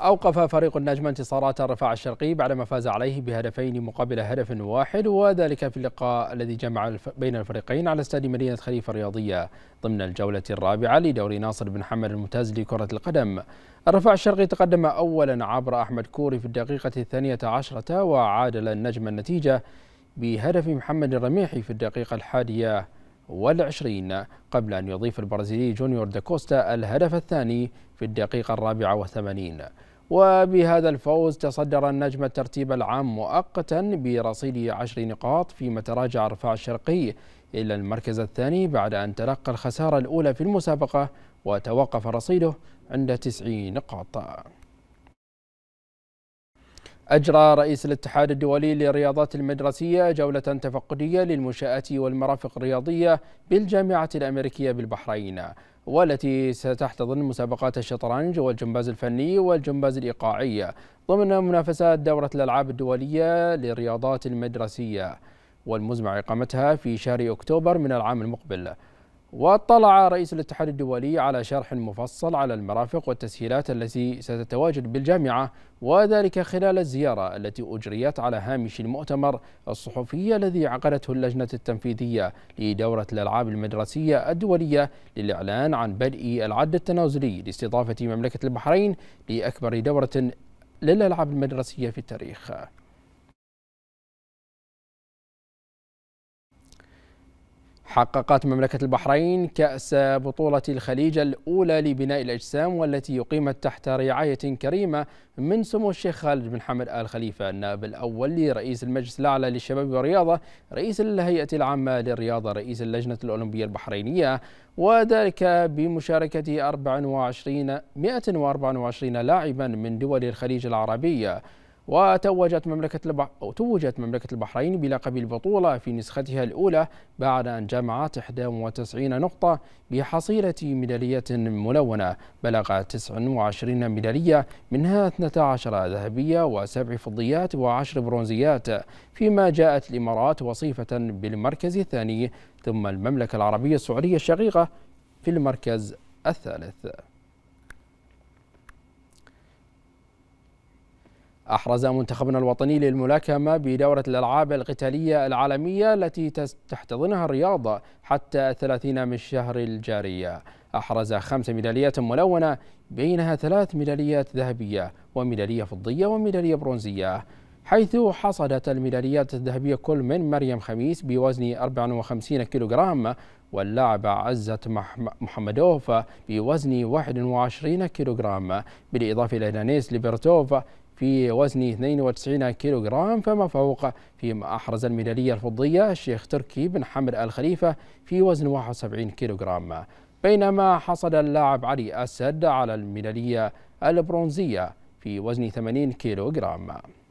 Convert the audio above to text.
أوقف فريق النجم انتصارات الرفاع الشرقي بعدما فاز عليه بهدفين مقابل هدف واحد وذلك في اللقاء الذي جمع بين الفريقين على استاد مدينة خليفة الرياضية ضمن الجولة الرابعة لدوري ناصر بن حمد الممتاز لكرة القدم الرفاع الشرقي تقدم أولا عبر أحمد كوري في الدقيقة الثانية عشرة وعادل النجم النتيجة بهدف محمد الرميحي في الدقيقة الحادية والعشرين قبل أن يضيف البرازيلي جونيور داكوستا الهدف الثاني في الدقيقة الرابعة والثمانين وبهذا الفوز تصدر النجم الترتيب العام مؤقتا برصيد عشر نقاط فيما تراجع رفاع الشرقي إلى المركز الثاني بعد أن تلقى الخسارة الأولى في المسابقة وتوقف رصيده عند 90 نقاط أجرى رئيس الاتحاد الدولي للرياضات المدرسية جولة تفقدية للمنشآت والمرافق الرياضية بالجامعة الأمريكية بالبحرين والتي ستحتضن مسابقات الشطرنج والجمباز الفني والجمباز الإيقاعي ضمن منافسات دورة الألعاب الدولية للرياضات المدرسية والمزمع إقامتها في شهر أكتوبر من العام المقبل واطلع رئيس الاتحاد الدولي على شرح مفصل على المرافق والتسهيلات التي ستتواجد بالجامعة وذلك خلال الزيارة التي أجريت على هامش المؤتمر الصحفي الذي عقدته اللجنة التنفيذية لدورة الألعاب المدرسية الدولية للإعلان عن بدء العد التنازلي لاستضافة مملكة البحرين لأكبر دورة للألعاب المدرسية في التاريخ حققت مملكة البحرين كأس بطولة الخليج الأولى لبناء الأجسام والتي يقيمت تحت رعاية كريمة من سمو الشيخ خالد بن حمد آل خليفة النائب الأول لرئيس المجلس الأعلى للشباب والرياضة رئيس الهيئة العامة للرياضة رئيس اللجنة الأولمبية البحرينية وذلك بمشاركة 24 124 لاعبا من دول الخليج العربية وتوجت مملكة البح... أو توجت مملكة البحرين بلقب البطولة في نسختها الأولى بعد أن جمعت 91 نقطة بحصيلة ميدالية ملونة بلغت 29 ميدالية منها 12 ذهبية وسبع فضيات وعشر برونزيات فيما جاءت الإمارات وصيفة بالمركز الثاني ثم المملكة العربية السعودية الشقيقة في المركز الثالث أحرز منتخبنا الوطني للملاكمة بدورة الألعاب القتالية العالمية التي تحتضنها الرياضة حتى 30 من الشهر الجاري أحرز خمس ميداليات ملونة بينها ثلاث ميداليات ذهبية وميدالية فضية وميدالية برونزية حيث حصدت الميداليات الذهبية كل من مريم خميس بوزن 54 كيلوغرام واللاعبة عزة محمدوف بوزن 21 كيلوغرام بالإضافة إلى دانيس ليبرتوف في وزن 92 كيلوغرام فما فوق فيما أحرز الميدالية الفضية الشيخ تركي بن حمر الخليفة في وزن 71 كيلوغرام بينما حصل اللاعب علي أسد على الميدالية البرونزية في وزن 80 كيلوغرام